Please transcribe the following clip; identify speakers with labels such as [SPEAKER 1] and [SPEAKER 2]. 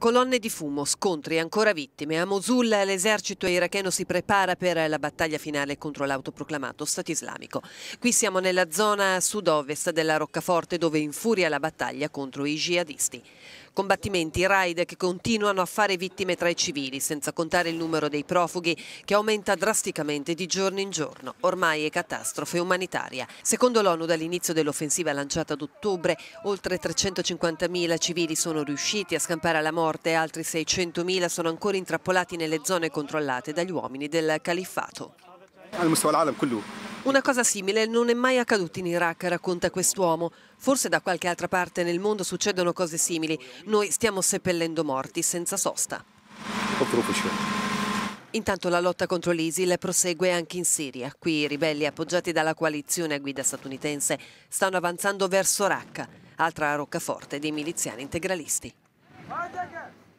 [SPEAKER 1] Colonne di fumo, scontri e ancora vittime. A Mosul l'esercito iracheno si prepara per la battaglia finale contro l'autoproclamato Stato islamico. Qui siamo nella zona sud-ovest della Roccaforte dove infuria la battaglia contro i jihadisti. Combattimenti, raid che continuano a fare vittime tra i civili, senza contare il numero dei profughi che aumenta drasticamente di giorno in giorno. Ormai è catastrofe umanitaria. Secondo l'ONU dall'inizio dell'offensiva lanciata ad ottobre, oltre 350.000 civili sono riusciti a scampare alla morte e altri 600.000 sono ancora intrappolati nelle zone controllate dagli uomini del califfato. Una cosa simile non è mai accaduta in Iraq, racconta quest'uomo. Forse da qualche altra parte nel mondo succedono cose simili. Noi stiamo seppellendo morti senza sosta. Intanto la lotta contro l'ISIL prosegue anche in Siria. Qui i ribelli appoggiati dalla coalizione a guida statunitense stanno avanzando verso Raqqa, altra roccaforte dei miliziani
[SPEAKER 2] integralisti.